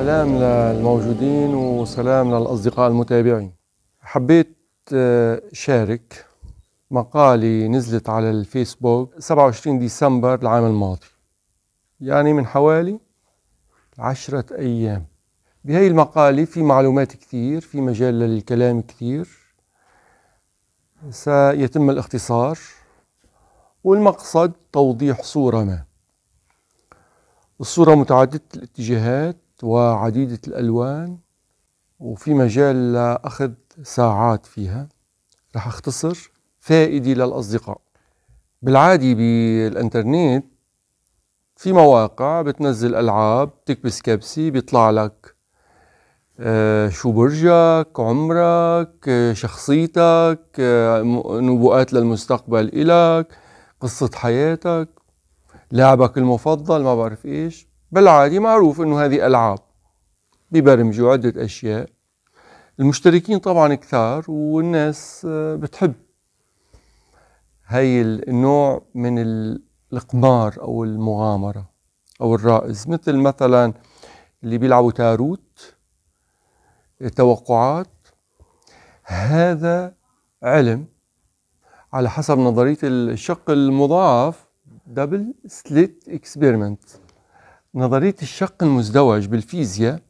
سلام للموجودين وسلام للأصدقاء المتابعين حبيت آه، شارك مقالي نزلت على الفيسبوك 27 ديسمبر العام الماضي يعني من حوالي عشرة أيام بهي المقالة في معلومات كثير في مجال للكلام كثير سيتم الاختصار والمقصد توضيح صورة ما الصورة متعددة الاتجاهات وعديدة الألوان وفي مجال لأخذ ساعات فيها رح أختصر فائدي للأصدقاء بالعادي بالإنترنت في مواقع بتنزل ألعاب تكبس كبسة بيطلع لك آه، شو برجك عمرك آه، شخصيتك آه، نبوءات للمستقبل إلك قصة حياتك لعبك المفضل ما بعرف إيش بالعادي معروف انه هذه العاب ببرمجوا عده اشياء المشتركين طبعا كثار والناس آه، بتحب هاي النوع من القمار او المغامره او الرائز مثل مثلا اللي بيلعبوا تاروت توقعات هذا علم على حسب نظريه الشق المضاعف دبل سليت اكسبيرمنت نظرية الشق المزدوج بالفيزياء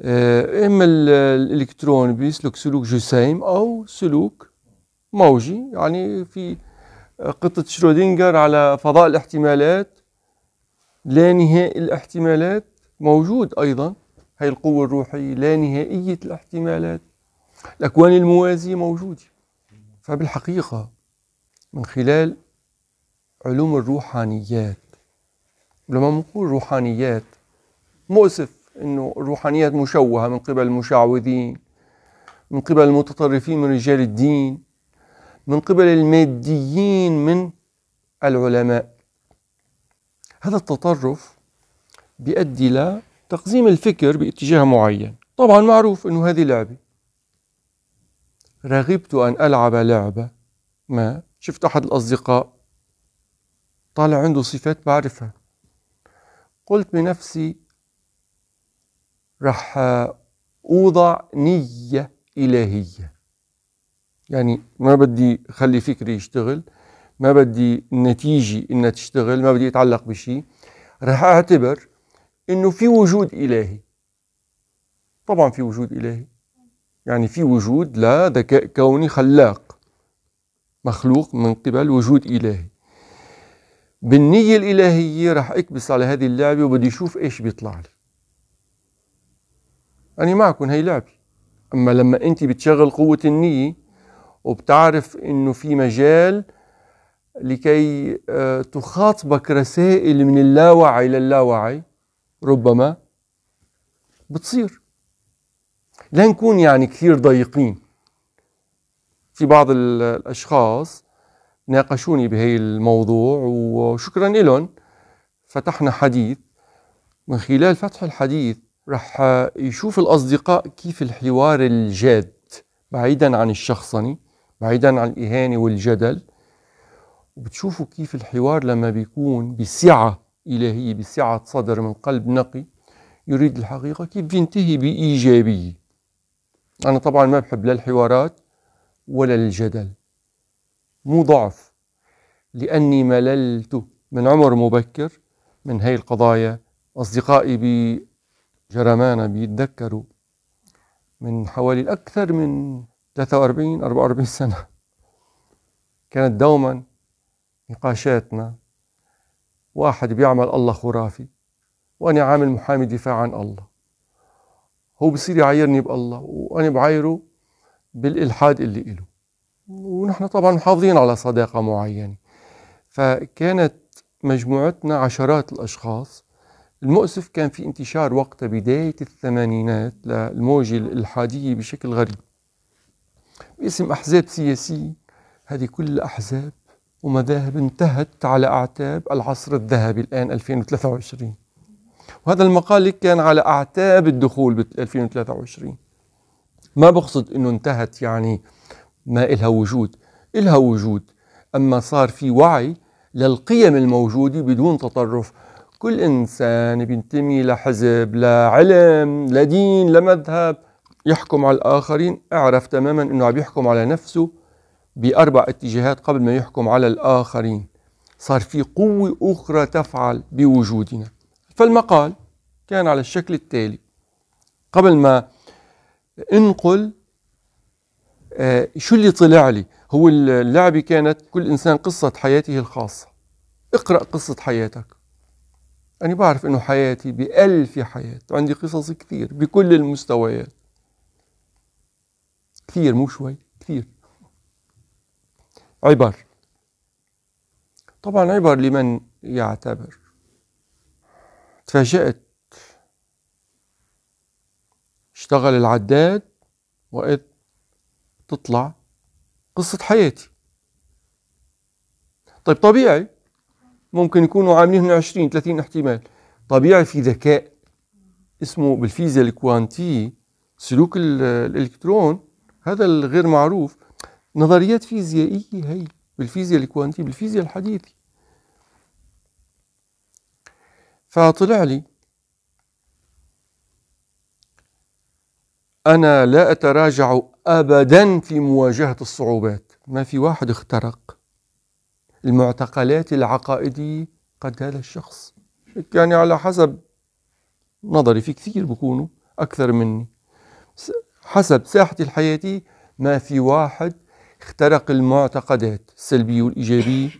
آه، إما الإلكترون بيسلك سلوك جسيم أو سلوك موجي يعني في قطة شرودنجر على فضاء الاحتمالات لا نهائي الاحتمالات موجود أيضا هي القوة الروحية لا نهائية الاحتمالات الأكوان الموازية موجودة فبالحقيقة من خلال علوم الروحانيات لما نقول روحانيات مؤسف انه الروحانيات مشوهه من قبل المشعوذين من قبل المتطرفين من رجال الدين من قبل الماديين من العلماء هذا التطرف بيؤدي لتقزيم الفكر باتجاه معين طبعا معروف انه هذه لعبه رغبت ان العب لعبه ما شفت احد الاصدقاء طالع عنده صفات بعرفها قلت بنفسي راح اوضع نيه الهيه يعني ما بدي خلي فكري يشتغل ما بدي النتيجه انها تشتغل ما بدي اتعلق بشيء راح اعتبر انه في وجود الهي طبعا في وجود الهي يعني في وجود لذكاء كوني خلاق مخلوق من قبل وجود الهي بالنية الإلهية راح أكبس على هذه اللعبة وبدي أشوف إيش بيطلع لي أنا معكم هي لعبة أما لما أنت بتشغل قوة النية وبتعرف إنه في مجال لكي آه، تخاطبك رسائل من اللاوعي للاوعي ربما بتصير لا نكون يعني كثير ضيقين في بعض الأشخاص ناقشوني بهي الموضوع وشكرا لهم فتحنا حديث من خلال فتح الحديث رح يشوف الأصدقاء كيف الحوار الجاد بعيدا عن الشخصنة بعيدا عن الإهانة والجدل وبتشوفوا كيف الحوار لما بيكون بسعة إلهية بسعة صدر من قلب نقي يريد الحقيقة كيف بينتهي بإيجابية أنا طبعا ما بحب لا الحوارات ولا الجدل مو ضعف لأني مللت من عمر مبكر من هاي القضايا أصدقائي بجرمانة بيتذكروا من حوالي أكثر من 43 44 سنة كانت دوما نقاشاتنا واحد بيعمل الله خرافي وأنا عامل محامي دفاع عن الله هو بصير يعايرني بالله وأنا بعايره بالإلحاد اللي إله ونحن طبعا محافظين على صداقة معينة فكانت مجموعتنا عشرات الأشخاص المؤسف كان في انتشار وقت بداية الثمانينات للموجة الإلحادية بشكل غريب باسم أحزاب سياسية هذه كل الأحزاب ومذاهب انتهت على أعتاب العصر الذهبي الآن 2023 وهذا المقال كان على أعتاب الدخول ب 2023 ما بقصد أنه انتهت يعني ما إلها وجود إلها وجود أما صار في وعي للقيم الموجودة بدون تطرف كل إنسان بينتمي لحزب لعلم لدين لمذهب يحكم على الآخرين اعرف تماما أنه عم يحكم على نفسه بأربع اتجاهات قبل ما يحكم على الآخرين صار في قوة أخرى تفعل بوجودنا فالمقال كان على الشكل التالي قبل ما انقل آه، شو اللي طلع لي هو اللعبة كانت كل إنسان قصة حياته الخاصة اقرأ قصة حياتك أنا بعرف أنه حياتي بألف حياة عندي قصص كثير بكل المستويات كثير مو شوي كثير عبر طبعا عبر لمن يعتبر تفاجأت اشتغل العداد وقت تطلع قصة حياتي طيب طبيعي ممكن يكونوا عاملين 20 30 احتمال طبيعي في ذكاء اسمه بالفيزياء الكوانتي سلوك الالكترون هذا الغير معروف نظريات فيزيائيه هي بالفيزياء الكوانتي بالفيزياء الحديثه فطلع لي انا لا اتراجع أبدا في مواجهة الصعوبات ما في واحد اخترق المعتقلات العقائدية قد هذا الشخص يعني على حسب نظري في كثير بكونوا أكثر مني حسب ساحتي الحياتي ما في واحد اخترق المعتقدات السلبية والإيجابية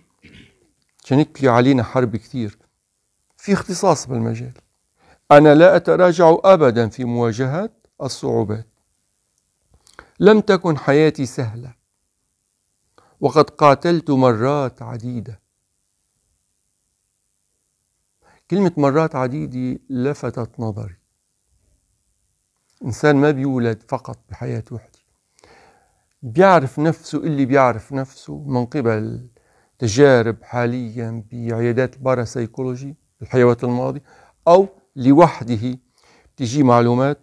عشان في علينا حرب كثير في اختصاص بالمجال أنا لا أتراجع أبدا في مواجهة الصعوبات لم تكن حياتي سهله وقد قاتلت مرات عديده كلمه مرات عديده لفتت نظري انسان ما بيولد فقط بحياه وحده بيعرف نفسه اللي بيعرف نفسه من قبل تجارب حاليا بعيادات الباراسيكولوجي الحيوات الماضي أو لوحده تجي معلومات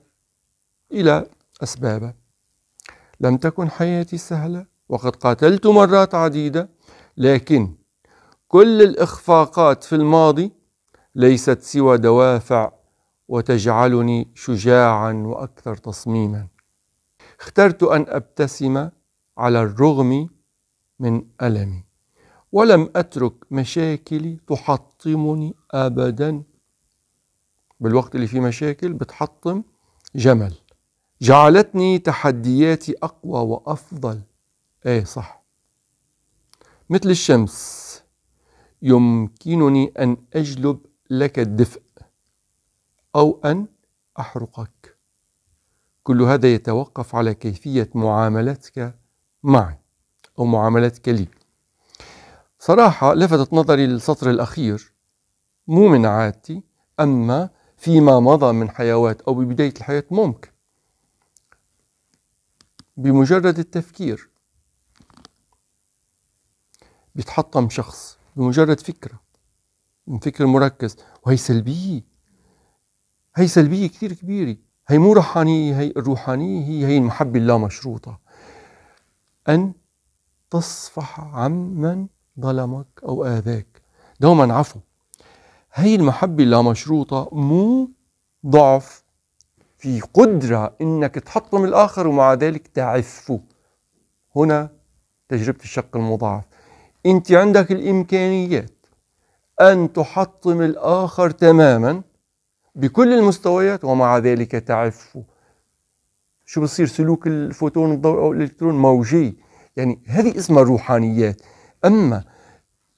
إلى أسبابه لم تكن حياتي سهلة وقد قاتلت مرات عديدة لكن كل الإخفاقات في الماضي ليست سوى دوافع وتجعلني شجاعا وأكثر تصميما اخترت أن أبتسم على الرغم من ألمي ولم أترك مشاكلي تحطمني أبدا بالوقت اللي فيه مشاكل بتحطم جمل جعلتني تحدياتي أقوى وأفضل أي صح مثل الشمس يمكنني أن أجلب لك الدفء أو أن أحرقك كل هذا يتوقف على كيفية معاملتك معي أو معاملتك لي صراحة لفتت نظري السطر الأخير مو من عادتي أما فيما مضى من حيوات أو ببداية الحياة ممكن بمجرد التفكير بيتحطم شخص بمجرد فكرة من فكر مركز وهي سلبية هي سلبية كثير كبيرة هي مو روحانية هي الروحانية هي هي المحبة اللامشروطة أن تصفح عمن ظلمك أو آذاك دوما عفو هي المحبة اللامشروطة مو ضعف في قدرة أنك تحطم الآخر ومع ذلك تعفه هنا تجربة الشق المضاعف أنت عندك الإمكانيات أن تحطم الآخر تماما بكل المستويات ومع ذلك تعفه شو بصير سلوك الفوتون الضوء أو الإلكترون موجي يعني هذه اسمها الروحانيات أما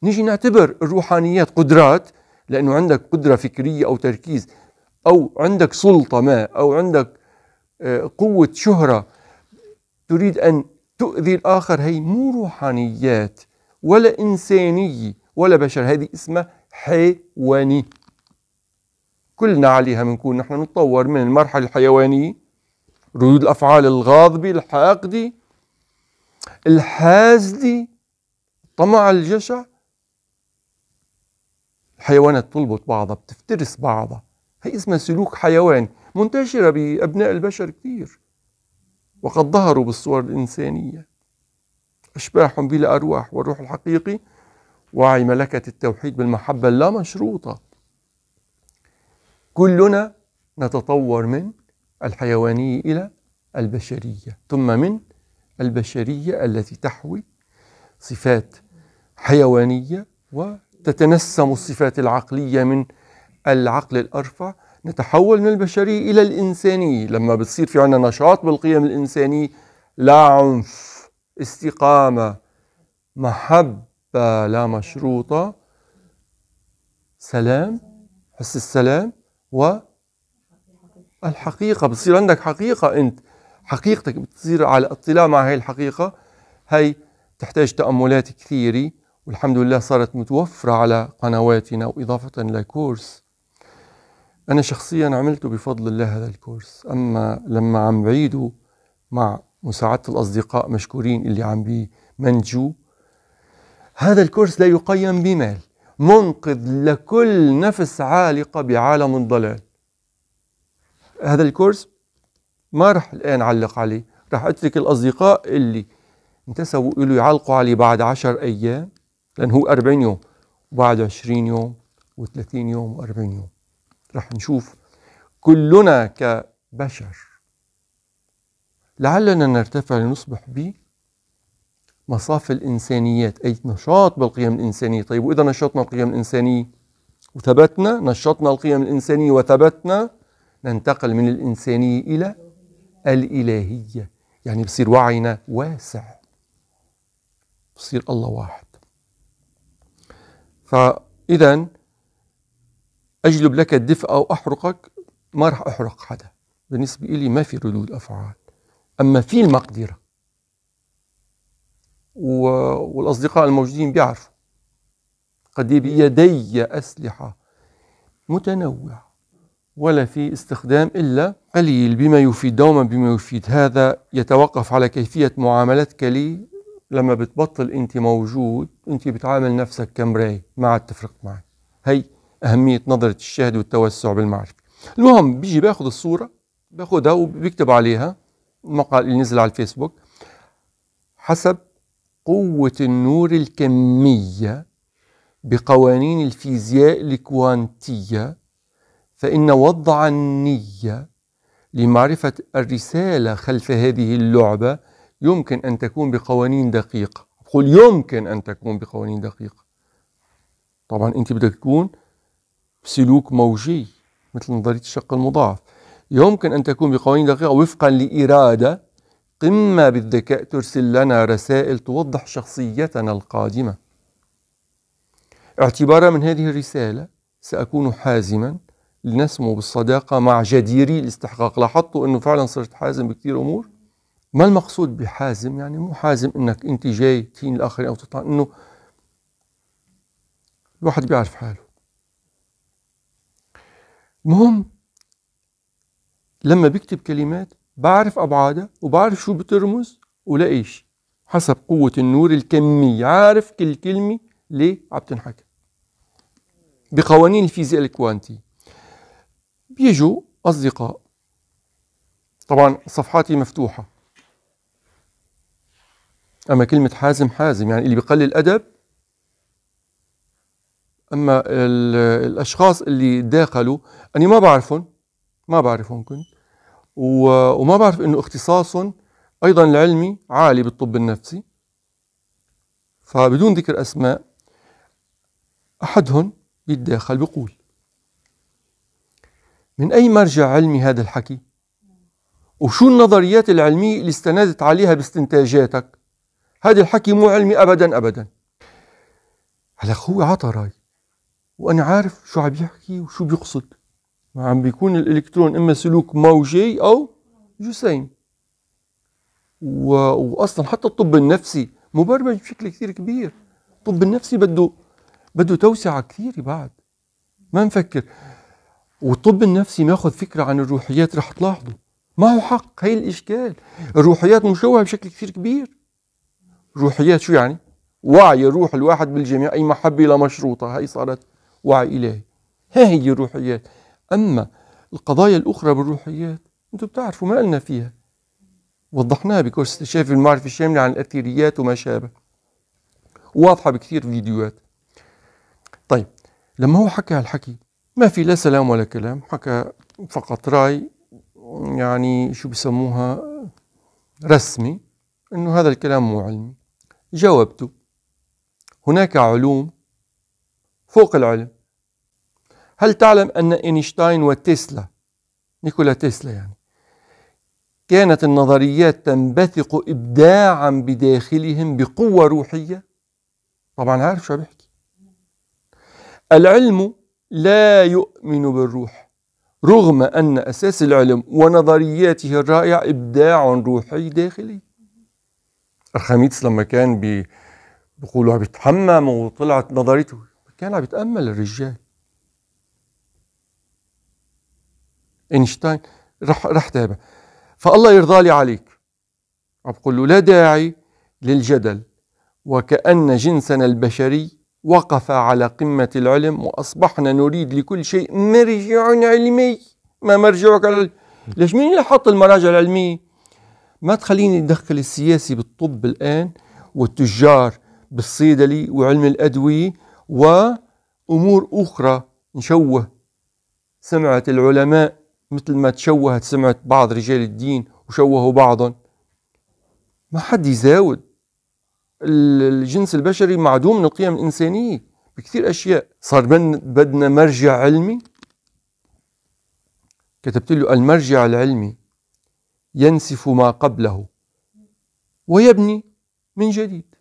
نجي نعتبر الروحانيات قدرات لأنه عندك قدرة فكرية أو تركيز أو عندك سلطة ما أو عندك آه، قوة شهرة تريد أن تؤذي الآخر هي مو روحانيات ولا إنسانية ولا بشر هذه اسمها حيواني كلنا عليها بنكون نحن نتطور من المرحلة الحيوانية ردود الأفعال الغاضبة الحاقدة الحاسدة طمع الجشع الحيوانات بتلبط بعضها بتفترس بعضها هي اسمها سلوك حيواني منتشرة بأبناء البشر كثير وقد ظهروا بالصور الإنسانية أشباح بلا أرواح والروح الحقيقي وعي ملكة التوحيد بالمحبة اللا مشروطة كلنا نتطور من الحيوانية إلى البشرية ثم من البشرية التي تحوي صفات حيوانية وتتنسم الصفات العقلية من العقل الأرفع نتحول من البشري إلى الإنساني لما بتصير في عنا نشاط بالقيم الإنسانية لا عنف استقامة محبة لا مشروطة سلام حس السلام و الحقيقة بتصير عندك حقيقة أنت حقيقتك بتصير على اطلاع مع هاي الحقيقة هاي تحتاج تأملات كثيرة والحمد لله صارت متوفرة على قنواتنا وإضافة لكورس أنا شخصيا عملته بفضل الله هذا الكورس أما لما عم بعيده مع مساعدة الأصدقاء مشكورين اللي عم بمنجو هذا الكورس لا يقيم بمال منقذ لكل نفس عالقة بعالم الضلال هذا الكورس ما رح الآن علق عليه رح أترك الأصدقاء اللي انتسبوا له يعلقوا عليه بعد عشر أيام لأنه هو 40 يوم وبعد 20 يوم و30 يوم و40 يوم رح نشوف كلنا كبشر لعلنا نرتفع لنصبح ب مصاف الإنسانيات أي نشاط بالقيم الإنسانية طيب وإذا نشطنا القيم الإنسانية وثبتنا نشطنا القيم الإنسانية وثبتنا ننتقل من الإنسانية إلى الإلهية يعني بصير وعينا واسع بصير الله واحد فإذا أجلب لك الدفء أو أحرقك ما راح أحرق حدا بالنسبة لي ما في ردود أفعال أما في المقدرة والأصدقاء الموجودين بيعرفوا قد بيدي أسلحة متنوعة ولا في استخدام إلا قليل بما يفيد دوما بما يفيد هذا يتوقف على كيفية معاملتك لي لما بتبطل أنت موجود أنت بتعامل نفسك كمراية ما عاد تفرق معي هي اهميه نظره الشاهد والتوسع بالمعرفه المهم بيجي باخذ الصوره باخذها وبيكتب عليها المقال اللي نزل على الفيسبوك حسب قوه النور الكميه بقوانين الفيزياء الكوانتيه فان وضع النيه لمعرفه الرساله خلف هذه اللعبه يمكن ان تكون بقوانين دقيقه بقول يمكن ان تكون بقوانين دقيقه طبعا انت بدك تكون سلوك موجي مثل نظرية الشق المضاعف يمكن أن تكون بقوانين دقيقة وفقا لإرادة قمة بالذكاء ترسل لنا رسائل توضح شخصيتنا القادمة اعتبارا من هذه الرسالة سأكون حازما لنسمو بالصداقة مع جديري الاستحقاق لاحظتوا أنه فعلا صرت حازم بكثير أمور ما المقصود بحازم يعني مو حازم أنك أنت جاي تين الآخرين أو تطعن أنه الواحد بيعرف حاله المهم لما بكتب كلمات بعرف أبعادها وبعرف شو بترمز إيش حسب قوة النور الكمية عارف كل كلمة ليه عم تنحكى بقوانين الفيزياء الكوانتي بيجوا أصدقاء طبعا صفحاتي مفتوحة أما كلمة حازم حازم يعني اللي بقلل أدب اما الاشخاص اللي داخلوا انا ما بعرفهم ما بعرفهم كنت وما بعرف انه اختصاصهم ايضا العلمي عالي بالطب النفسي فبدون ذكر اسماء احدهم بيتداخل بقول من اي مرجع علمي هذا الحكي وشو النظريات العلميه اللي استندت عليها باستنتاجاتك هذا الحكي مو علمي ابدا ابدا هلا هو عطى راي وانا عارف شو عم يحكي وشو بيقصد عم بيكون الالكترون اما سلوك موجي او جسيم و... واصلا حتى الطب النفسي مبرمج بشكل كثير كبير الطب النفسي بده بده توسعه كثير بعد ما نفكر والطب النفسي ماخذ فكره عن الروحيات رح تلاحظوا ما هو حق هي الاشكال الروحيات مشوهه بشكل كثير كبير روحيات شو يعني وعي روح الواحد بالجميع اي محبه لا مشروطه هي صارت وعي إلهي ها هي الروحيات أما القضايا الأخرى بالروحيات أنتم بتعرفوا ما قلنا فيها وضحناها بكورس استشاف المعرفة الشاملة عن الأثيريات وما شابه واضحة بكثير فيديوهات طيب لما هو حكى هالحكي ما في لا سلام ولا كلام حكى فقط رأي يعني شو بسموها رسمي انه هذا الكلام مو علمي جاوبته هناك علوم فوق العلم هل تعلم أن إينشتاين وتسلا نيكولا تسلا يعني كانت النظريات تنبثق إبداعا بداخلهم بقوة روحية طبعا عارف شو بيحكي العلم لا يؤمن بالروح رغم أن أساس العلم ونظرياته الرائعة إبداع روحي داخلي أرخميدس لما كان بيقولوا بيتحمم وطلعت نظريته كان عم يتامل الرجال اينشتاين رح رح تابع فالله يرضى لي عليك عم بقول له لا داعي للجدل وكأن جنسنا البشري وقف على قمة العلم وأصبحنا نريد لكل شيء مرجع علمي ما مرجعك على ليش مين اللي حط المراجع العلمية ما تخليني أدخل السياسي بالطب الآن والتجار بالصيدلي وعلم الأدوية وأمور أخرى نشوه سمعة العلماء مثل ما تشوهت سمعة بعض رجال الدين وشوهوا بعضهم ما حد يزاود الجنس البشري معدوم من القيم الإنسانية بكثير أشياء صار بدنا مرجع علمي كتبت له المرجع العلمي ينسف ما قبله ويبني من جديد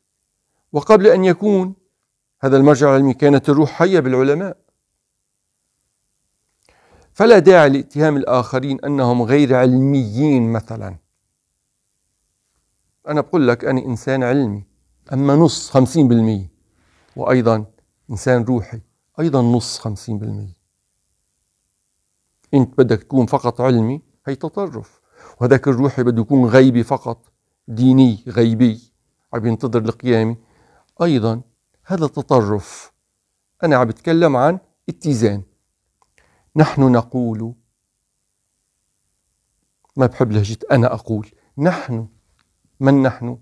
وقبل أن يكون هذا المرجع العلمي كانت الروح حية بالعلماء فلا داعي لاتهام الآخرين أنهم غير علميين مثلا أنا بقول لك أنا إنسان علمي أما نص خمسين بالمية وأيضا إنسان روحي أيضا نص خمسين بالمية أنت بدك تكون فقط علمي هي تطرف وهذاك الروحي بده يكون غيبي فقط ديني غيبي عم ينتظر القيامة أيضا هذا تطرف أنا عم بتكلم عن اتزان نحن نقول ما بحب لهجة أنا أقول نحن من نحن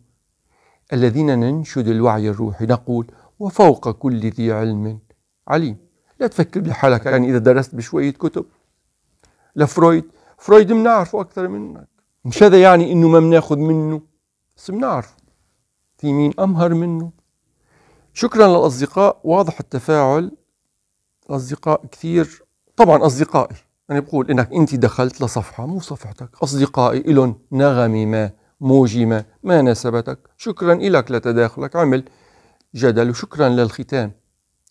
الذين ننشد الوعي الروحي نقول وفوق كل ذي علم عليم لا تفكر بحالك يعني إذا درست بشوية كتب لفرويد فرويد منعرفه أكثر منك مش هذا يعني إنه ما مناخذ منه بس منعرفه في مين أمهر منه شكرا للأصدقاء واضح التفاعل أصدقاء كثير طبعا أصدقائي أنا بقول إنك أنت دخلت لصفحة مو صفحتك أصدقائي الن نغمة ما موجي ما ما ناسبتك شكرا لك لتداخلك عمل جدل وشكرا للختام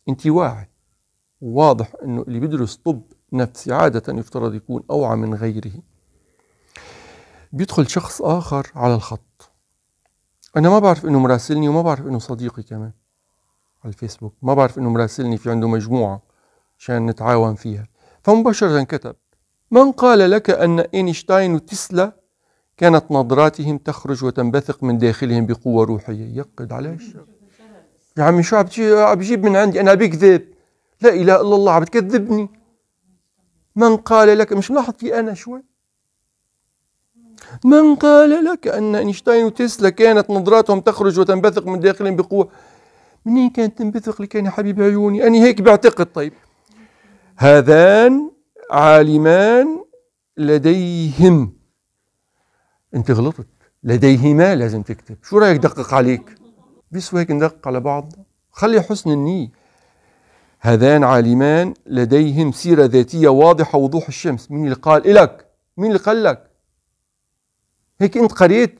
أنت واعي واضح أنه اللي بيدرس طب نفسي عادة يفترض يكون أوعى من غيره بيدخل شخص آخر على الخط أنا ما بعرف أنه مراسلني وما بعرف أنه صديقي كمان على الفيسبوك ما بعرف انه مراسلني في عنده مجموعة عشان نتعاون فيها فمباشرة كتب من قال لك أن إينشتاين وتسلا كانت نظراتهم تخرج وتنبثق من داخلهم بقوة روحية يقد علاش يا عمي شو بجيب من عندي أنا بكذب لا إله إلا الله عم تكذبني من قال لك مش ملاحظ في أنا شوي من قال لك أن إينشتاين وتسلا كانت نظراتهم تخرج وتنبثق من داخلهم بقوة منين كانت تنبثق لك يا حبيب عيوني أنا هيك بعتقد طيب هذان عالمان لديهم أنت غلطت لديهما لازم تكتب شو رأيك دقق عليك بس هيك ندقق على بعض خلي حسن النية هذان عالمان لديهم سيرة ذاتية واضحة وضوح الشمس مين اللي قال إلك مين اللي قال لك هيك أنت قريت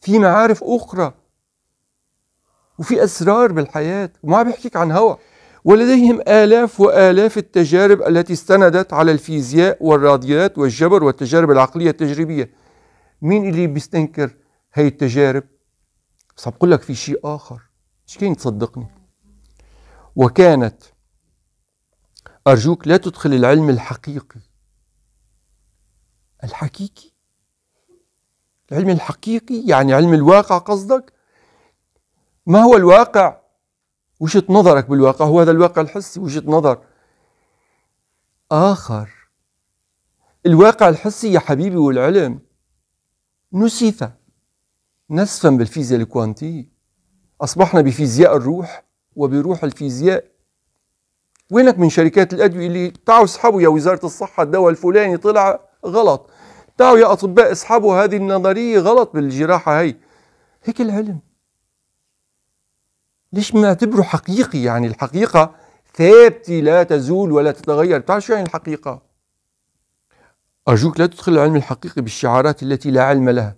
في معارف أخرى وفي أسرار بالحياة وما بيحكيك عن هوا ولديهم آلاف وآلاف التجارب التي استندت على الفيزياء والرياضيات والجبر والتجارب العقلية التجريبية مين اللي بيستنكر هي التجارب بس عم لك في شيء آخر مش كاين تصدقني وكانت أرجوك لا تدخل العلم الحقيقي الحقيقي العلم الحقيقي يعني علم الواقع قصدك ما هو الواقع وجهة نظرك بالواقع هو هذا الواقع الحسي وجهة نظر آخر الواقع الحسي يا حبيبي والعلم نسف نسفا بالفيزياء الكوانتية أصبحنا بفيزياء الروح وبروح الفيزياء وينك من شركات الأدوية اللي تعوا اسحبوا يا وزارة الصحة الدواء الفلاني طلع غلط تعوا يا أطباء اسحبوا هذه النظرية غلط بالجراحة هي هيك العلم ليش بنعتبره حقيقي يعني الحقيقة ثابتة لا تزول ولا تتغير بتعرف شو يعني الحقيقة أرجوك لا تدخل العلم الحقيقي بالشعارات التي لا علم لها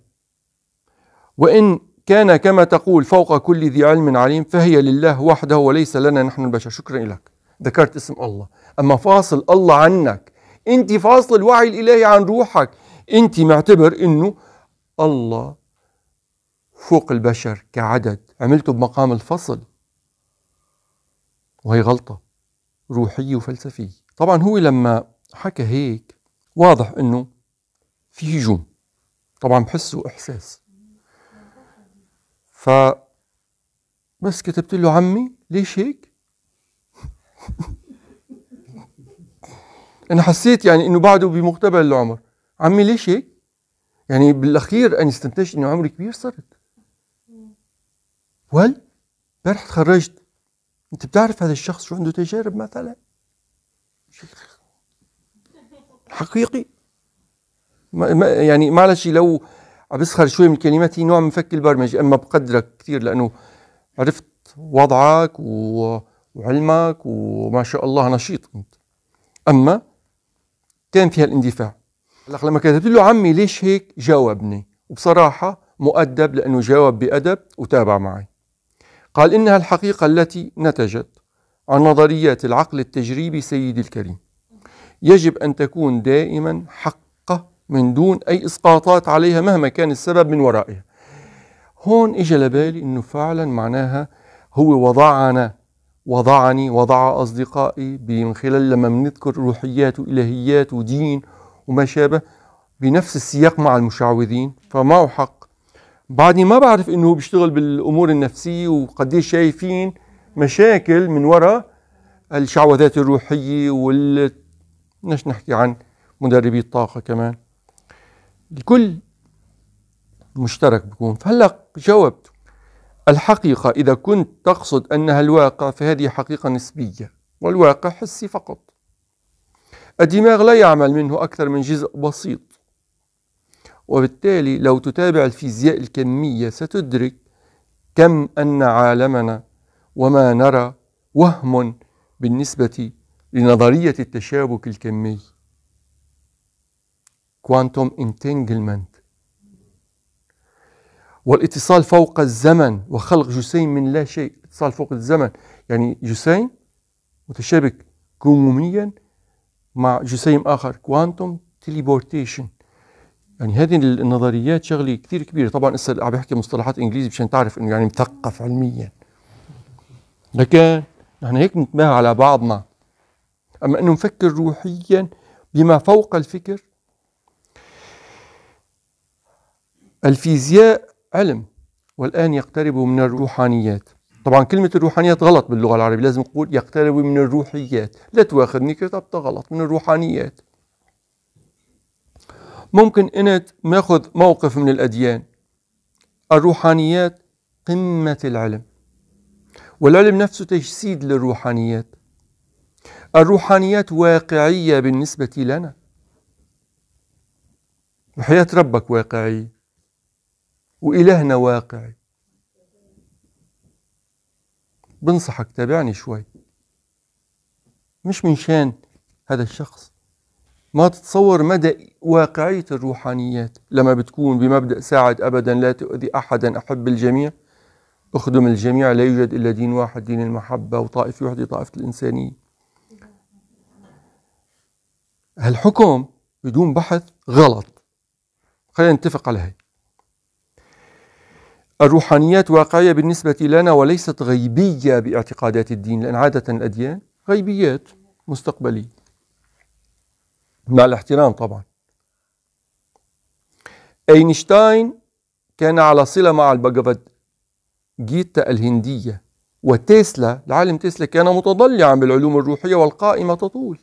وإن كان كما تقول فوق كل ذي علم عليم فهي لله وحده وليس لنا نحن البشر شكرا لك ذكرت اسم الله أما فاصل الله عنك أنت فاصل الوعي الإلهي عن روحك أنت معتبر أنه الله فوق البشر كعدد عملته بمقام الفصل وهي غلطة روحية وفلسفية طبعا هو لما حكى هيك واضح انه في هجوم طبعا بحسه احساس ف بس كتبت له عمي ليش هيك؟ انا حسيت يعني انه بعده بمقتبل العمر عمي ليش هيك؟ يعني بالاخير انا استنتجت انه عمري كبير صرت وهل امبارح تخرجت انت بتعرف هذا الشخص شو عنده تجارب مثلا حقيقي ما يعني معلش لو عم بسخر شوي من كلماتي نوع من فك البرمجه اما بقدرك كثير لانه عرفت وضعك وعلمك وما شاء الله نشيط انت اما كان فيها الاندفاع هلا لما كتبت له عمي ليش هيك جاوبني وبصراحه مؤدب لانه جاوب بادب وتابع معي قال إنها الحقيقة التي نتجت عن نظريات العقل التجريبي سيدي الكريم يجب أن تكون دائما حقة من دون أي إسقاطات عليها مهما كان السبب من ورائها هون إجا لبالي أنه فعلا معناها هو وضعنا وضعني وضع أصدقائي من خلال لما بنذكر روحيات وإلهيات ودين وما شابه بنفس السياق مع المشعوذين فمعه حق بعدني ما بعرف انه هو بيشتغل بالامور النفسيه وقديش شايفين مشاكل من وراء الشعوذات الروحيه وال بدناش نحكي عن مدربي الطاقه كمان الكل مشترك بكون فهلا جاوبت الحقيقه اذا كنت تقصد انها الواقع فهذه حقيقه نسبيه والواقع حسي فقط الدماغ لا يعمل منه اكثر من جزء بسيط وبالتالي لو تتابع الفيزياء الكمية ستدرك كم أن عالمنا وما نرى وهم بالنسبة لنظرية التشابك الكمي كوانتوم انتنجلمنت والاتصال فوق الزمن وخلق جسيم من لا شيء اتصال فوق الزمن يعني جسيم متشابك كموميا مع جسيم آخر كوانتوم teleportation يعني هذه النظريات شغله كثير كبيره طبعا هسه عم بحكي مصطلحات انجليزي مشان تعرف انه يعني مثقف علميا لكن نحن هيك نتباهى على بعضنا اما انه نفكر روحيا بما فوق الفكر الفيزياء علم والان يقترب من الروحانيات طبعا كلمة الروحانيات غلط باللغة العربية لازم نقول يقترب من الروحيات لا تواخذني كتبت غلط من الروحانيات ممكن انت ماخذ موقف من الأديان الروحانيات قمة العلم والعلم نفسه تجسيد للروحانيات الروحانيات واقعية بالنسبة لنا وحياة ربك واقعية وإلهنا واقعي بنصحك تابعني شوي مش من شان هذا الشخص ما تتصور مدى واقعية الروحانيات لما بتكون بمبدأ ساعد أبدا لا تؤذي أحدا أحب الجميع أخدم الجميع لا يوجد إلا دين واحد دين المحبة وطائفة واحدة طائفة الإنسانية هالحكم بدون بحث غلط خلينا نتفق على هي الروحانيات واقعية بالنسبة لنا وليست غيبية باعتقادات الدين لأن عادة الأديان غيبيات مستقبلية مع الاحترام طبعا اينشتاين كان على صله مع الباجافاد جيتا الهنديه وتسلا العالم تسلا كان متضلعا بالعلوم الروحيه والقائمه تطول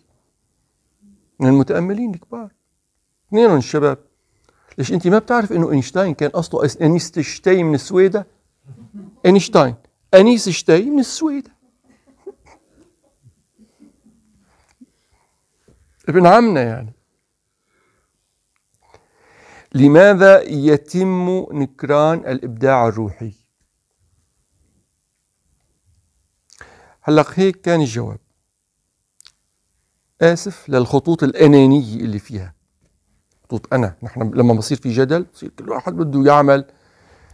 من المتاملين الكبار اثنين الشباب ليش انت ما بتعرف انه اينشتاين كان اصله شتي من السويدة اينشتاين شتي من السويدة ابن عمنا يعني لماذا يتم نكران الإبداع الروحي هلق هيك كان الجواب آسف للخطوط الأنانية اللي فيها خطوط أنا نحن لما بصير في جدل بصير كل واحد بده يعمل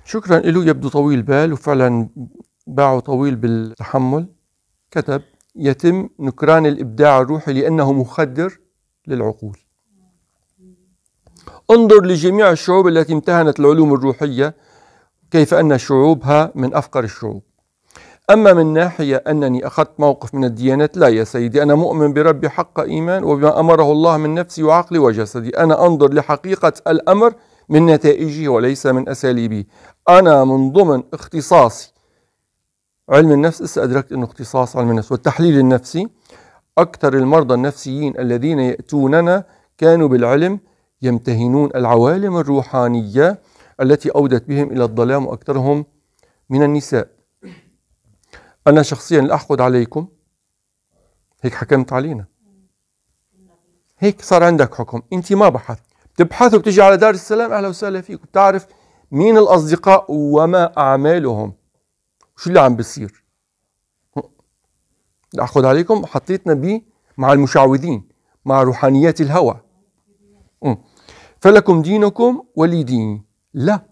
شكرا له يبدو طويل بال وفعلا باعه طويل بالتحمل كتب يتم نكران الإبداع الروحي لأنه مخدر للعقول انظر لجميع الشعوب التي امتهنت العلوم الروحية كيف أن شعوبها من أفقر الشعوب أما من ناحية أنني أخذت موقف من الديانات لا يا سيدي أنا مؤمن بربي حق إيمان وبما أمره الله من نفسي وعقلي وجسدي أنا أنظر لحقيقة الأمر من نتائجه وليس من أساليبه أنا من ضمن اختصاصي علم النفس اسا أدركت أنه اختصاص علم النفس والتحليل النفسي أكثر المرضى النفسيين الذين يأتوننا كانوا بالعلم يمتهنون العوالم الروحانية التي أودت بهم إلى الظلام وأكثرهم من النساء أنا شخصيا لا أحقد عليكم هيك حكمت علينا هيك صار عندك حكم أنت ما بحثت بتبحث وبتجي على دار السلام أهلا وسهلا فيك بتعرف مين الأصدقاء وما أعمالهم وشو اللي عم بيصير اخذ عليكم حطيتنا ب مع المشعوذين مع روحانيات الهوى فلكم دينكم ولي ديني لا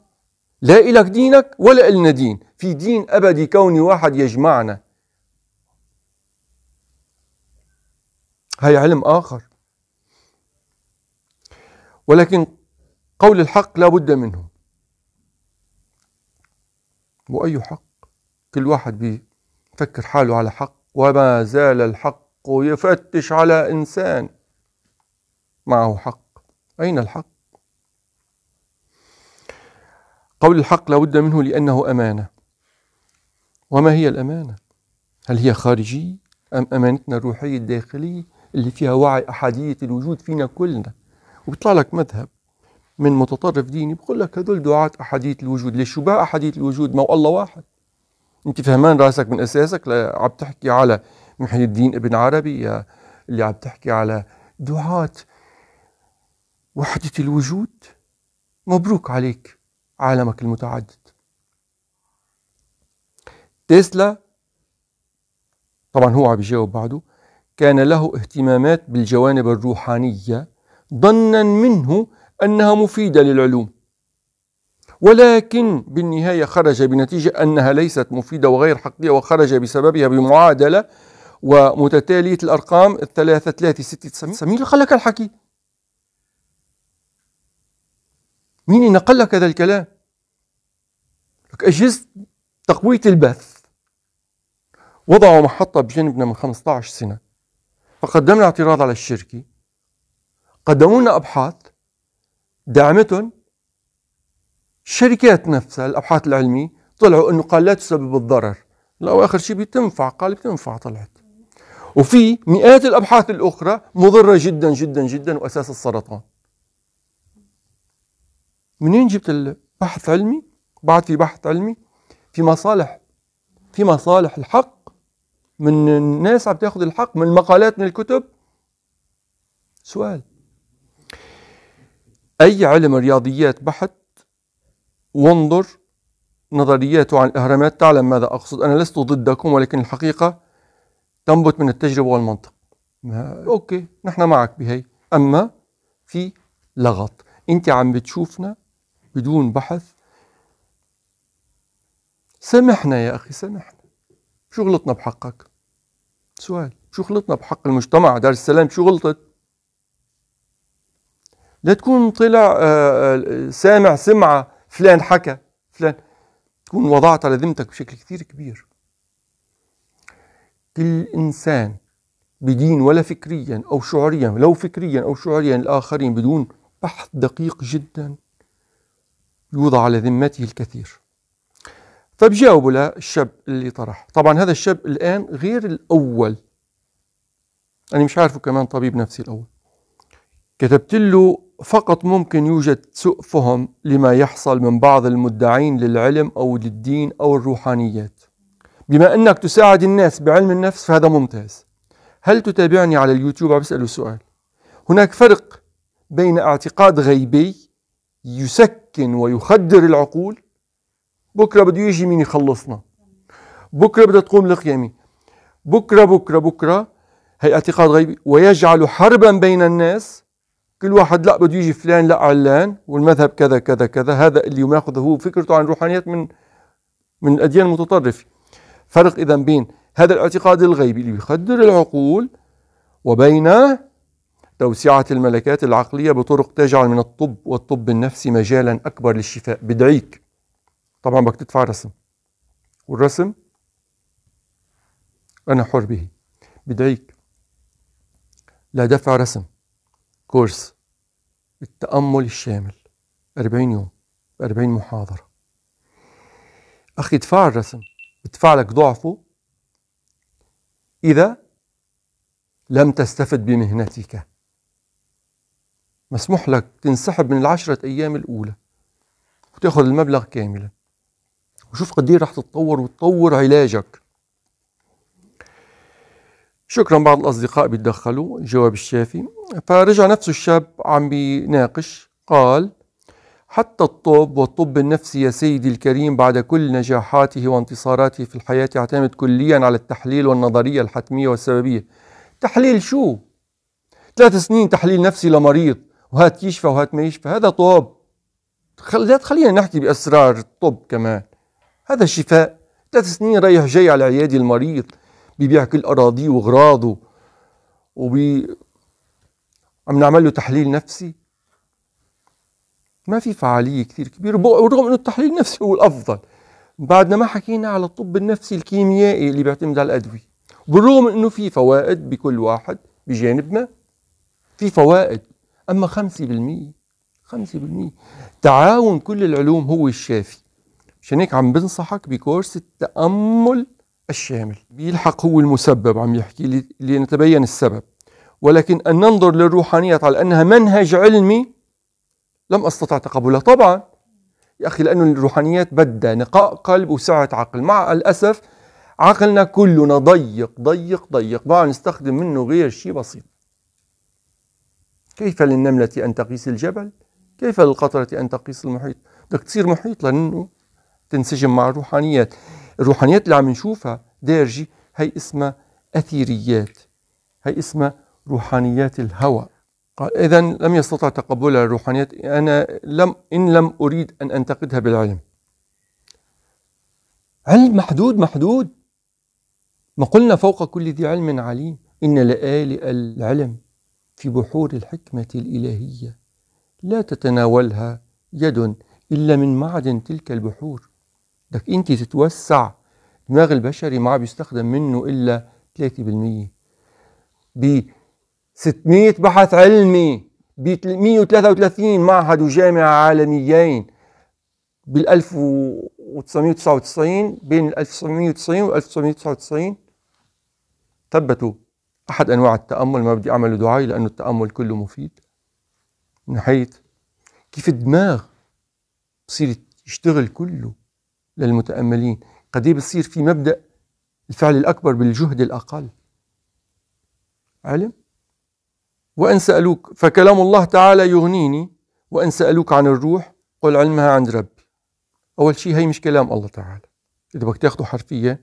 لا إلك دينك ولا إلنا دين في دين أبدي كوني واحد يجمعنا هي علم آخر ولكن قول الحق لا بد منه وأي حق كل واحد بيفكر حاله على حق وما زال الحق يفتش على إنسان معه حق أين الحق؟ قول الحق لا بد منه لأنه أمانة وما هي الأمانة؟ هل هي خارجية أم أمانتنا الروحية الداخلية اللي فيها وعي احاديه الوجود فينا كلنا وبيطلع لك مذهب من متطرف ديني بقول لك هذول دعاة احاديه الوجود ليش شو بقى احاديه الوجود ما هو الله واحد انت فهمان راسك من اساسك عم تحكي على محي الدين ابن عربي يا اللي عم تحكي على دعاة وحدة الوجود مبروك عليك عالمك المتعدد تسلا طبعا هو عم يجاوب بعده كان له اهتمامات بالجوانب الروحانية ظنا منه أنها مفيدة للعلوم ولكن بالنهاية خرج بنتيجة أنها ليست مفيدة وغير حقيقية وخرج بسببها بمعادلة ومتتالية الأرقام الثلاثة ثلاثة ستة سمين مين اللي قال لك الحكي؟ مين اللي نقل لك هذا الكلام؟ لك أجهزة تقوية البث وضعوا محطة بجانبنا من 15 سنة فقدمنا اعتراض على الشركة قدموا لنا أبحاث دعمتهم الشركات نفسها الابحاث العلميه طلعوا انه قال لا تسبب الضرر لا واخر شيء بتنفع قال بتنفع طلعت وفي مئات الابحاث الاخرى مضره جدا جدا جدا واساس السرطان منين جبت البحث علمي بعد في بحث علمي في مصالح في مصالح الحق من الناس عم تاخذ الحق من المقالات من الكتب سؤال اي علم رياضيات بحت وانظر نظرياته عن الإهرامات تعلم ماذا أقصد أنا لست ضدكم ولكن الحقيقة تنبت من التجربة والمنطق أوكي نحن معك بهي أما في لغط أنت عم بتشوفنا بدون بحث سامحنا يا أخي سامحنا شو غلطنا بحقك سؤال شو غلطنا بحق المجتمع دار السلام شو غلطت لا تكون طلع آه، آه، سامع سمعة فلان حكى فلان تكون وضعت على ذمتك بشكل كثير كبير كل إنسان بدين ولا فكريا أو شعوريا لو فكريا أو شعوريا الآخرين بدون بحث دقيق جدا يوضع على ذمته الكثير فبجاوبوا طيب، جاوبوا للشاب اللي طرح طبعا هذا الشاب الآن غير الأول أنا مش عارفه كمان طبيب نفسي الأول كتبت له فقط ممكن يوجد سوء فهم لما يحصل من بعض المدعين للعلم أو للدين أو الروحانيات بما أنك تساعد الناس بعلم النفس فهذا ممتاز هل تتابعني على اليوتيوب عم بسأله سؤال هناك فرق بين اعتقاد غيبي يسكن ويخدر العقول بكرة بده يجي مين يخلصنا بكرة بدها تقوم القيامة بكرة بكرة بكرة هي اعتقاد غيبي ويجعل حربا بين الناس كل واحد لا بده يجي فلان لا علان والمذهب كذا كذا كذا هذا اللي ماخذ هو فكرته عن الروحانيات من من الاديان المتطرفه فرق اذا بين هذا الاعتقاد الغيبي اللي بيخدر العقول وبين توسعة الملكات العقلية بطرق تجعل من الطب والطب النفسي مجالا أكبر للشفاء بدعيك طبعا بدك تدفع رسم والرسم أنا حر به بدعيك لا دفع رسم كورس التأمل الشامل 40 يوم 40 محاضرة أخي ادفع الرسم ادفع لك ضعفه إذا لم تستفد بمهنتك مسموح لك تنسحب من العشرة أيام الأولى وتأخذ المبلغ كاملا وشوف قد إيه راح تتطور وتطور علاجك شكرا بعض الأصدقاء بيتدخلوا الجواب الشافي فرجع نفسه الشاب عم بيناقش قال حتى الطب والطب النفسي يا سيدي الكريم بعد كل نجاحاته وانتصاراته في الحياة يعتمد كليا على التحليل والنظرية الحتمية والسببية تحليل شو؟ ثلاث سنين تحليل نفسي لمريض وهات يشفى وهات ما يشفى هذا طب لا تخلينا نحكي بأسرار الطب كمان هذا شفاء ثلاث سنين رايح جاي على عيادي المريض بيبيع كل اراضيه واغراضه وبي عم نعمل له تحليل نفسي ما في فعاليه كثير كبيره ورغم انه التحليل النفسي هو الافضل بعدنا ما حكينا على الطب النفسي الكيميائي اللي بيعتمد على الادويه بالرغم انه في فوائد بكل واحد بجانب ما في فوائد اما 5% 5% تعاون كل العلوم هو الشافي عشان هيك عم بنصحك بكورس التامل الشامل بيلحق هو المسبب عم يحكي لنتبين السبب ولكن أن ننظر للروحانية على أنها منهج علمي لم أستطع تقبلها طبعا يا أخي لأن الروحانيات بدها نقاء قلب وسعة عقل مع الأسف عقلنا كلنا ضيق ضيق ضيق ما نستخدم منه غير شيء بسيط كيف للنملة أن تقيس الجبل كيف للقطرة أن تقيس المحيط بدك تصير محيط لأنه تنسجم مع الروحانيات الروحانيات اللي عم نشوفها دارجي هي اسمها أثيريات هي اسمها روحانيات الهوى قال إذا لم يستطع تقبلها الروحانيات أنا لم إن لم أريد أن أنتقدها بالعلم علم محدود محدود ما قلنا فوق كل ذي علم عليم إن لآلئ العلم في بحور الحكمة الإلهية لا تتناولها يد إلا من معدن تلك البحور بدك انت تتوسع دماغ البشري ما بيستخدم منه الا 3% ب 600 بحث علمي ب 133 معهد وجامعه عالميين بال 1999 بين 1990 و 1999 ثبتوا احد انواع التامل ما بدي اعمل دعاء لانه التامل كله مفيد من حيث كيف الدماغ بصير يشتغل كله للمتأملين قد بصير في مبدأ الفعل الأكبر بالجهد الأقل علم وإن سألوك فكلام الله تعالى يغنيني وإن سألوك عن الروح قل علمها عند ربي أول شيء هي مش كلام الله تعالى إذا بدك تأخذوا حرفيا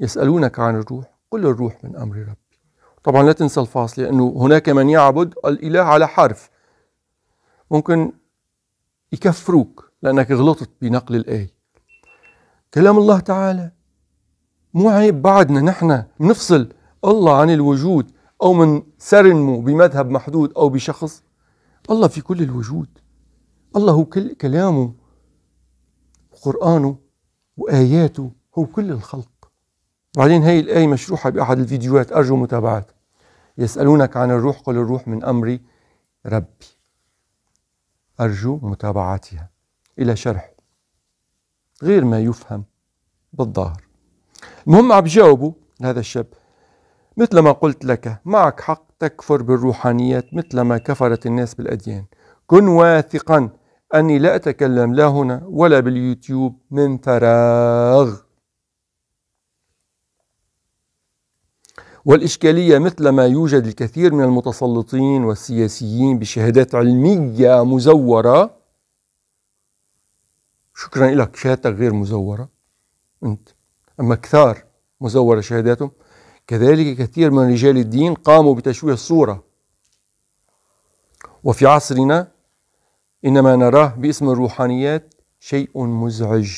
يسألونك عن الروح قل الروح من أمر ربي طبعا لا تنسى الفاصل لأنه هناك من يعبد الإله على حرف ممكن يكفروك لأنك غلطت بنقل الآية كلام الله تعالى مو عيب بعدنا نحن نفصل الله عن الوجود أو من سرنمو بمذهب محدود أو بشخص الله في كل الوجود الله هو كل كلامه وقرآنه وآياته هو كل الخلق بعدين هاي الآية مشروحة بأحد الفيديوهات أرجو متابعتها يسألونك عن الروح قل الروح من أمري ربي أرجو متابعتها إلى شرح غير ما يفهم بالظاهر المهم عم بجاوبوا هذا الشاب مثل ما قلت لك معك حق تكفر بالروحانيات مثل ما كفرت الناس بالأديان كن واثقا أني لا أتكلم لا هنا ولا باليوتيوب من فراغ والإشكالية مثل ما يوجد الكثير من المتسلطين والسياسيين بشهادات علمية مزورة شكرا لك شهادتك غير مزورة أنت أما كثار مزورة شهاداتهم كذلك كثير من رجال الدين قاموا بتشويه الصورة وفي عصرنا إنما نراه باسم الروحانيات شيء مزعج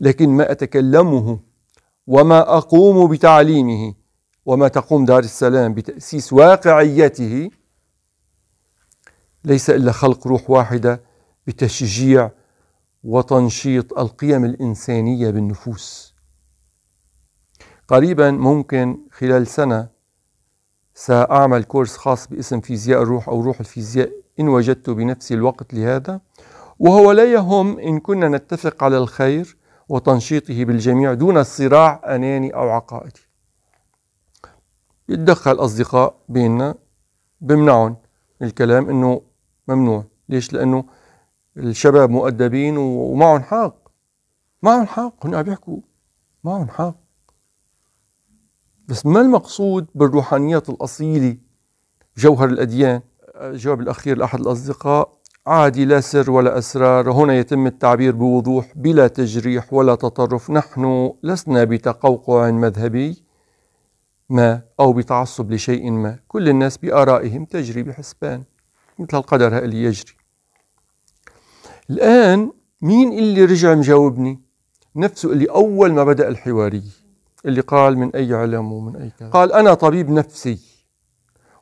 لكن ما أتكلمه وما أقوم بتعليمه وما تقوم دار السلام بتأسيس واقعيته ليس إلا خلق روح واحدة بتشجيع وتنشيط القيم الإنسانية بالنفوس قريبا ممكن خلال سنة سأعمل كورس خاص باسم فيزياء الروح أو روح الفيزياء إن وجدت بنفس الوقت لهذا وهو لا يهم إن كنا نتفق على الخير وتنشيطه بالجميع دون صراع أناني أو عقائدي يتدخل أصدقاء بيننا بمنعهم الكلام أنه ممنوع ليش؟ لأنه الشباب مؤدبين ومعهم حق معهم حق هن عم يحكوا معهم حق بس ما المقصود بالروحانيات الأصيلة جوهر الأديان الجواب الأخير لأحد الأصدقاء عادي لا سر ولا أسرار هنا يتم التعبير بوضوح بلا تجريح ولا تطرف نحن لسنا بتقوقع مذهبي ما أو بتعصب لشيء ما كل الناس بآرائهم تجري بحسبان مثل القدر اللي يجري الآن مين اللي رجع مجاوبني نفسه اللي أول ما بدأ الحواري اللي قال من أي علم ومن أي كذا قال أنا طبيب نفسي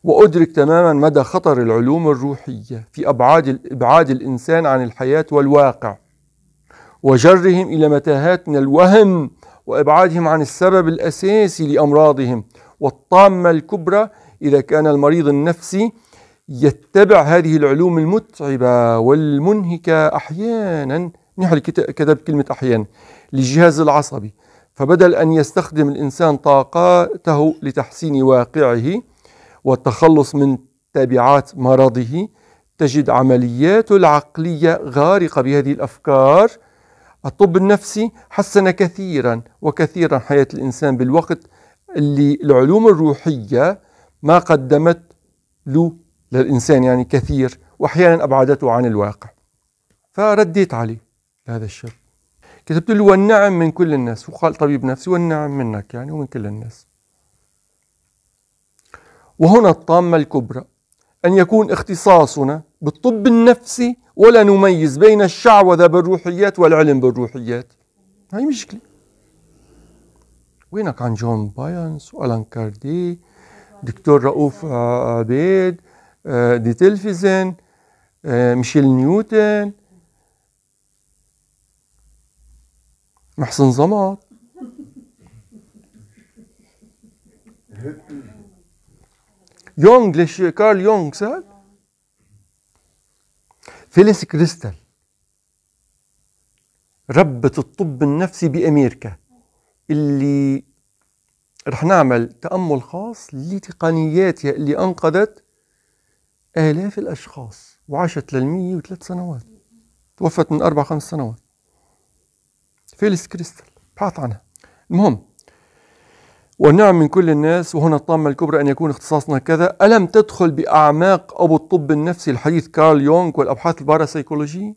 وأدرك تماما مدى خطر العلوم الروحية في أبعاد إبعاد الإنسان عن الحياة والواقع وجرهم إلى متاهات من الوهم وإبعادهم عن السبب الأساسي لأمراضهم والطامة الكبرى إذا كان المريض النفسي يتبع هذه العلوم المتعبة والمنهكة أحيانا نحن كتبت كلمة أحيانا للجهاز العصبي فبدل أن يستخدم الإنسان طاقاته لتحسين واقعه والتخلص من تبعات مرضه تجد عملياته العقلية غارقة بهذه الأفكار الطب النفسي حسن كثيرا وكثيرا حياة الإنسان بالوقت اللي العلوم الروحية ما قدمت له للإنسان يعني كثير وأحيانا أبعدته عن الواقع فرديت عليه لهذا الشاب كتبت له والنعم من كل الناس وقال طبيب نفسي والنعم منك يعني ومن كل الناس وهنا الطامة الكبرى أن يكون اختصاصنا بالطب النفسي ولا نميز بين الشعوذة بالروحيات والعلم بالروحيات هاي مشكلة وينك عن جون بايانس وألان كاردي دكتور رؤوف عبيد آه، دي تلفزن آه، ميشيل نيوتن محسن زمط يونغ ليش كارل يونغ سال فيليس كريستال ربة الطب النفسي بأمريكا اللي رح نعمل تأمل خاص لتقنياتها اللي أنقذت آلاف الأشخاص وعاشت للمية وثلاث سنوات توفت من أربع خمس سنوات فيلس كريستال بحث عنها المهم والنعم من كل الناس وهنا الطامة الكبرى أن يكون اختصاصنا كذا ألم تدخل بأعماق أبو الطب النفسي الحديث كارل يونغ والأبحاث الباراسيكولوجية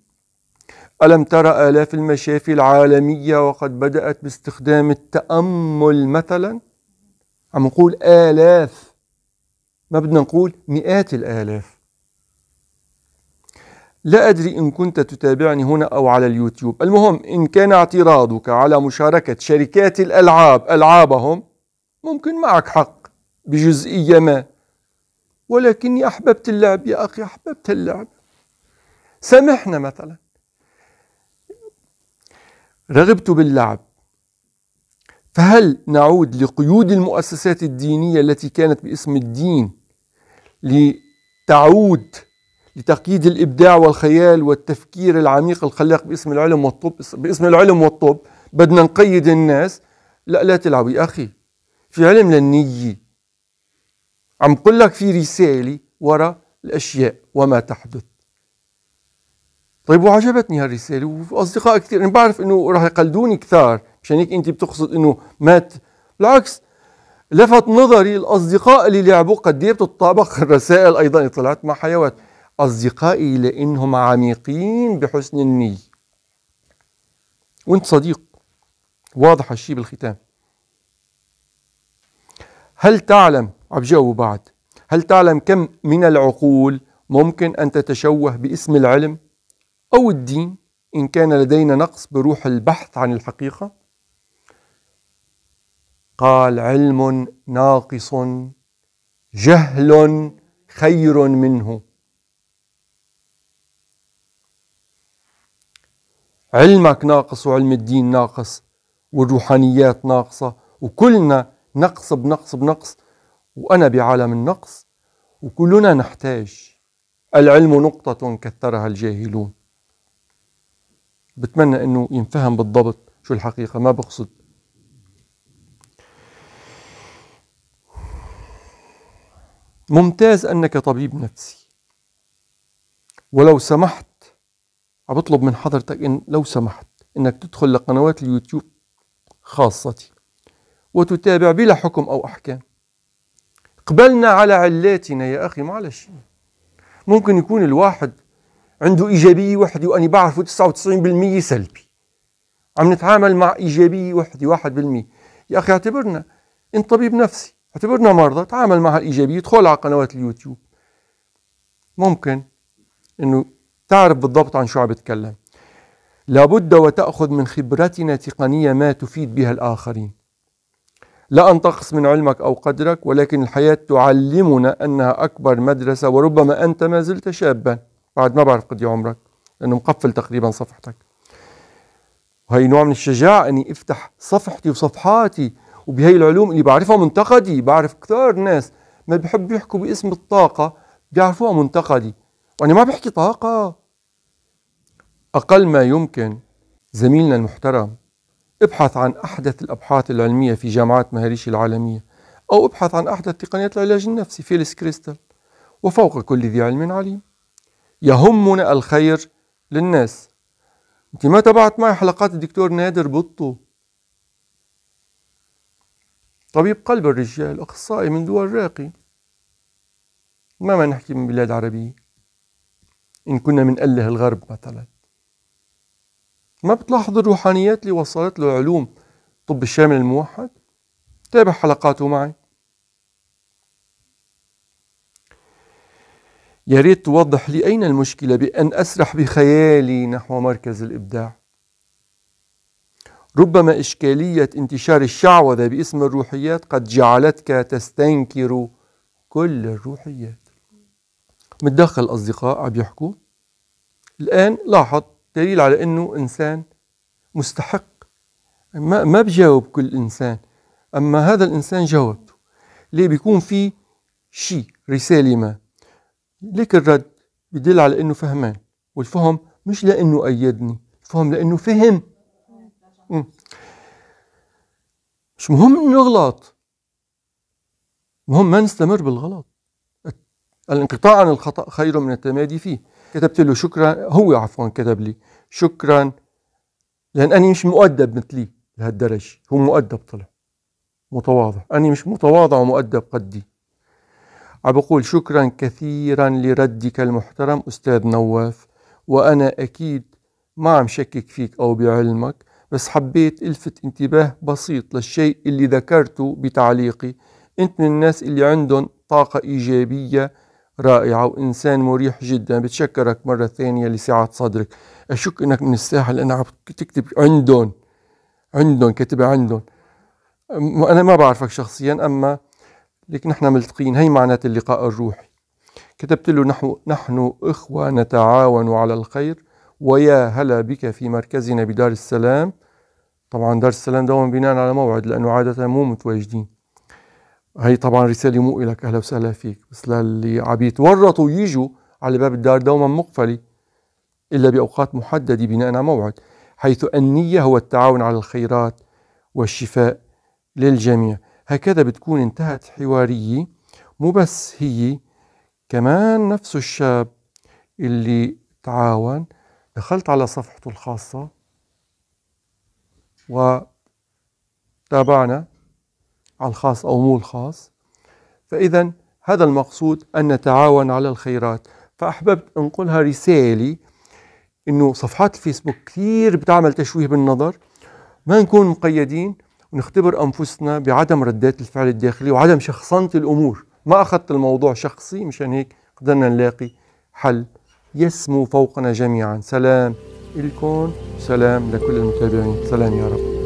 ألم ترى آلاف المشافي العالمية وقد بدأت باستخدام التأمل مثلا عم نقول آلاف ما بدنا نقول مئات الآلاف لا أدري إن كنت تتابعني هنا أو على اليوتيوب المهم إن كان اعتراضك على مشاركة شركات الألعاب ألعابهم ممكن معك حق بجزئية ما ولكني أحببت اللعب يا أخي أحببت اللعب سامحنا مثلا رغبت باللعب فهل نعود لقيود المؤسسات الدينية التي كانت باسم الدين لتعود لتقييد الإبداع والخيال والتفكير العميق الخلاق باسم العلم والطب باسم العلم والطب بدنا نقيد الناس لا لا تلعب يا أخي في علم للنية عم قل لك في رسالة وراء الأشياء وما تحدث طيب وعجبتني هالرسالة وأصدقاء كثير أنا بعرف إنه راح يقلدوني كثار مشان هيك أنت بتقصد إنه مات بالعكس لفت نظري الأصدقاء اللي لعبوا قد إيه بتطابق الرسائل أيضا اللي طلعت مع حيوات أصدقائي لأنهم عميقين بحسن النية وأنت صديق واضح الشيء بالختام هل تعلم عم بعد هل تعلم كم من العقول ممكن أن تتشوه باسم العلم أو الدين إن كان لدينا نقص بروح البحث عن الحقيقة قال علم ناقص جهل خير منه علمك ناقص وعلم الدين ناقص والروحانيات ناقصة وكلنا نقص بنقص بنقص وأنا بعالم النقص وكلنا نحتاج العلم نقطة كثرها الجاهلون بتمنى أنه ينفهم بالضبط شو الحقيقة ما بقصد ممتاز أنك طبيب نفسي ولو سمحت بطلب من حضرتك إن لو سمحت إنك تدخل لقنوات اليوتيوب خاصتي وتتابع بلا حكم أو أحكام قبلنا على علاتنا يا أخي معلش ممكن يكون الواحد عنده إيجابية وحدي واني بعرفه 99% سلبي عم نتعامل مع إيجابية وحدي 1% يا أخي اعتبرنا أنت طبيب نفسي اعتبرنا مرضى تعامل معها ايجابي ادخل على قنوات اليوتيوب ممكن انه تعرف بالضبط عن شو عم بتكلم لابد وتأخذ من خبرتنا تقنية ما تفيد بها الآخرين لا أن تقص من علمك أو قدرك ولكن الحياة تعلمنا أنها أكبر مدرسة وربما أنت ما زلت شابا بعد ما بعرف قد إيه عمرك لأنه مقفل تقريبا صفحتك وهي نوع من الشجاعة أني أفتح صفحتي وصفحاتي وبهي العلوم اللي بعرفها منتقدي بعرف كثار ناس ما بحبوا يحكوا باسم الطاقة بيعرفوها منتقدي وأنا ما بحكي طاقة أقل ما يمكن زميلنا المحترم ابحث عن أحدث الأبحاث العلمية في جامعات مهريشي العالمية أو ابحث عن أحدث تقنيات العلاج النفسي فيليس كريستال وفوق كل ذي علم عليم يهمنا الخير للناس انت ما تبعت معي حلقات الدكتور نادر بطو طبيب قلب الرجال أخصائي من دول راقي ما ما نحكي من بلاد عربية إن كنا من أله الغرب مثلا ما بتلاحظ الروحانيات اللي وصلت له علوم طب الشامل الموحد تابع حلقاته معي يا ريت توضح لي أين المشكلة بأن أسرح بخيالي نحو مركز الإبداع ربما إشكالية انتشار الشعوذة باسم الروحيات قد جعلتك تستنكر كل الروحيات متدخل الأصدقاء عم يحكوا الآن لاحظ دليل على أنه إنسان مستحق ما, ما بجاوب كل إنسان أما هذا الإنسان جاوبته ليه بيكون في شيء رسالة ما ليك الرد بدل على أنه فهمان والفهم مش لأنه أيدني الفهم لأنه فهم مش مهم انه اغلط مهم ما نستمر بالغلط الانقطاع عن الخطا خير من التمادي فيه كتبت له شكرا هو عفوا كتب لي شكرا لان اني مش مؤدب مثلي لهالدرجه هو مؤدب طلع متواضع اني مش متواضع ومؤدب قدي عم بقول شكرا كثيرا لردك المحترم استاذ نواف وانا اكيد ما عم شكك فيك او بعلمك بس حبيت الفت انتباه بسيط للشيء اللي ذكرته بتعليقي انت من الناس اللي عندهم طاقة ايجابية رائعة وانسان مريح جدا بتشكرك مرة ثانية لسعة صدرك اشك انك من الساحة لانك عم تكتب عندهم عندهم كتب عندهم انا ما بعرفك شخصيا اما لكن نحن ملتقين هي معنات اللقاء الروحي كتبت له نحو نحن إخوة نتعاون على الخير ويا هلا بك في مركزنا بدار السلام طبعا دار السلام دوما بناء على موعد لأنه عادة مو متواجدين هي طبعا رسالة مو لك أهلا وسهلا فيك بس للي عم يتورطوا يجوا على باب الدار دوما مقفلة إلا بأوقات محددة بناء على موعد حيث النية هو التعاون على الخيرات والشفاء للجميع هكذا بتكون انتهت حوارية مو بس هي كمان نفس الشاب اللي تعاون دخلت على صفحته الخاصة وتابعنا على الخاص أو مو الخاص فإذا هذا المقصود أن نتعاون على الخيرات فأحببت أنقلها رسالة أنه صفحات الفيسبوك كثير بتعمل تشويه بالنظر ما نكون مقيدين ونختبر أنفسنا بعدم ردات الفعل الداخلي وعدم شخصنة الأمور ما أخذت الموضوع شخصي مشان هيك قدرنا نلاقي حل يسمو فوقنا جميعا سلام لكم سلام لكل المتابعين سلام يا رب